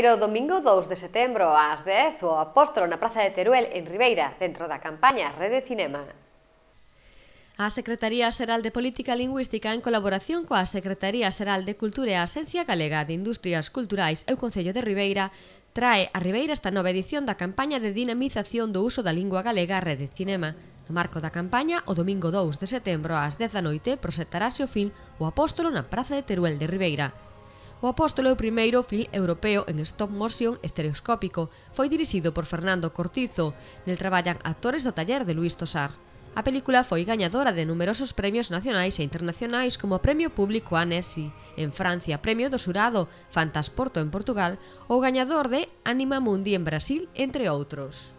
Pero o domingo 2 de setembro ás 10 o Apóstolo na Praza de Teruel en Ribeira, dentro da campaña Rede Cinema. A Secretaría Xeral de Política Lingüística en colaboración coa Secretaría Xeral de Cultura e a Xencia Galega de Industrias Culturais e o Concello de Ribeira trae a Ribeira esta nova edición da campaña de dinamización do uso da lingua galega Rede Cinema. No marco da campaña, o domingo 2 de setembro ás 10 da noite proxectarase o film O Apóstolo na Praza de Teruel de Ribeira. O Apóstolo é o primeiro film europeo en stop motion estereoscópico. Foi dirixido por Fernando Cortizo, nel traballan actores do taller de Luis Tosar. A película foi gañadora de numerosos premios nacionais e internacionais como o Premio Público Annecy en Francia, Premio do Surado Fantasporto en Portugal ou gañador de Anima Mundi en Brasil, entre outros.